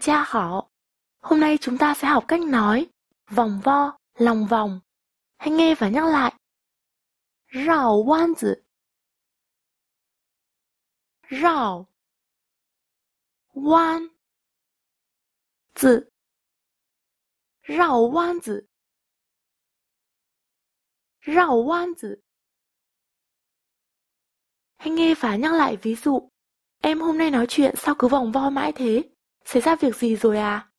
Cha họ. Hôm nay chúng ta sẽ học cách nói vòng vo, lòng vòng. Hãy nghe và nhắc lại. Rào oan tử. Rào oan tử. Rào oan tử. Rào oan tử. Hãy nghe và nhắc lại ví dụ. Em hôm nay nói chuyện sao cứ vòng vo mãi thế? 谁在发信息呀？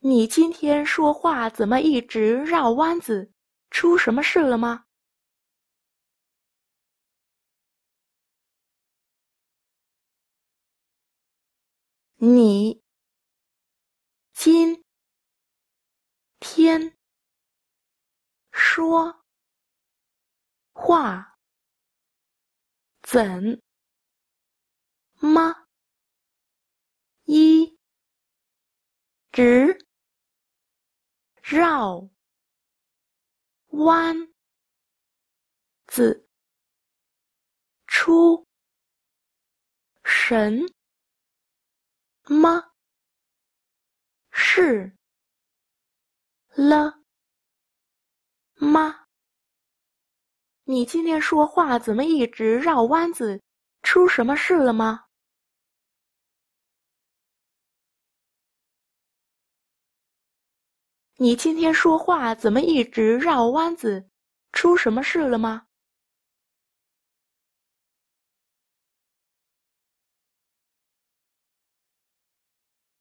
你今天说话怎么一直绕弯子？出什么事了吗？你今天说话怎么？直绕弯子出神、么是、了吗？你今天说话怎么一直绕弯子？出什么事了吗？你今天说话怎么一直绕弯子？出什么事了吗？